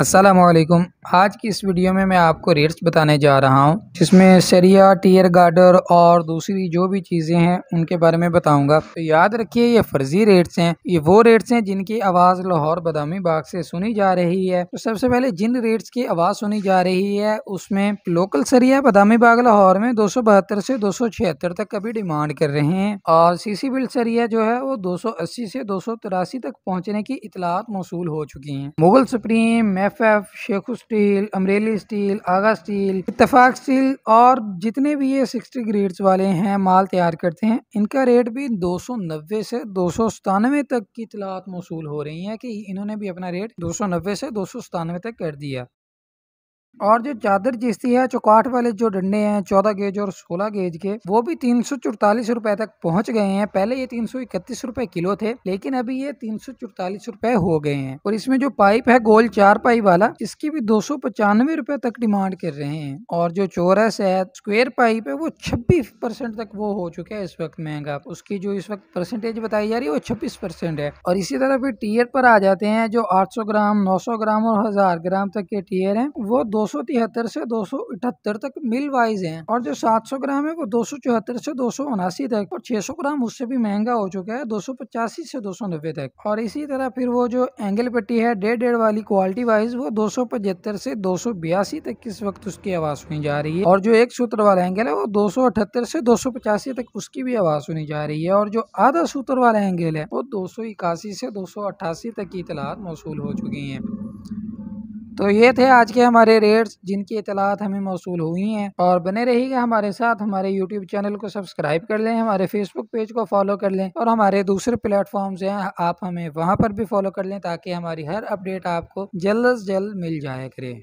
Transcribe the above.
السلام عليكم आज की इस वीडियो में मैं आपको रेट्स बताने जा रहा हूं जिसमें सरिया टीयर गार्डर और दूसरी जो भी चीज़ें हैं उनके बारे में बताऊंगा तो याद रखिए ये फर्जी रेट्स हैं ये वो रेट्स हैं जिनकी आवाज़ लाहौर बदामी बाग से सुनी जा रही है तो सबसे पहले जिन रेट्स की आवाज़ सुनी जा रही है उसमें लोकल सरिया बदामी बाग लाहौर में दो से दो तक का भी डिमांड कर रहे हैं और सीसी बिल्ड सरिया जो है वो दो से दो तक पहुँचने की इतलात मौसू हो चुकी है Mughal supreme F F Sheikh steel Amreli steel Agha steel Ittefaq steel और जितने भी ये सिक्सटी ग्रेड्स वाले हैं माल तैयार करते हैं इनका रेट भी दो सौ नब्बे से दो सौ सतानवे तक की इतलात मौसू हो रही हैं कि इन्होंने भी अपना रेट दो सौ नब्बे से दो सौ सतानवे तक कर दिया और जो चादर जिस्ती है चौकाट वाले जो डंडे हैं चौदह गेज और सोलह गेज के वो भी तीन सौ चौतालीस रुपए तक पहुंच गए हैं पहले ये तीन सौ इकतीस रुपए किलो थे लेकिन अभी ये तीन सौ चौतालीस रुपए हो गए हैं और इसमें जो पाइप है गोल चार पाई वाला इसकी भी दो सौ पचानवे रुपए तक डिमांड कर रहे हैं और जो चोरस है स्क्वेयर पाइप है वो छब्बीस परसेंट तक वो हो चुका है इस वक्त महंगा उसकी जो इस वक्त परसेंटेज बताई जा रही है वो छब्बीस परसेंट है और इसी तरह फिर टीयर पर आ जाते हैं जो आठ सौ ग्राम नौ सौ ग्राम और हजार ग्राम तक के टीयर है वो दो 273 से 278 तक मिल वाइज है और जो 700 ग्राम है वो 274 से दो तक और 600 ग्राम उससे भी महंगा हो चुका है दो से दो तक और इसी तरह फिर वो जो एंगल पट्टी है डेढ़ डेढ़ वाली क्वालिटी वाइज वो दो से दो तक किस वक्त उसकी आवाज़ सुनी जा रही है और जो एक सूत्र वाला एंगल है वो दो से दो तक उसकी भी आवाज़ सुनी जा रही है और जो आधा सूत्र वाला एंगल है वो दो से दो तक की इतलात मौसू हो चुकी है तो ये थे आज के हमारे रेट्स जिनकी इतलात हमें मौसू हुई हैं और बने रहिएगा हमारे साथ हमारे यूट्यूब चैनल को सब्सक्राइब कर लें हमारे फेसबुक पेज को फॉलो कर लें और हमारे दूसरे प्लेटफॉर्म्स हैं आप हमें वहाँ पर भी फॉलो कर लें ताकि हमारी हर अपडेट आपको जल्द अज जल्द मिल जाया करे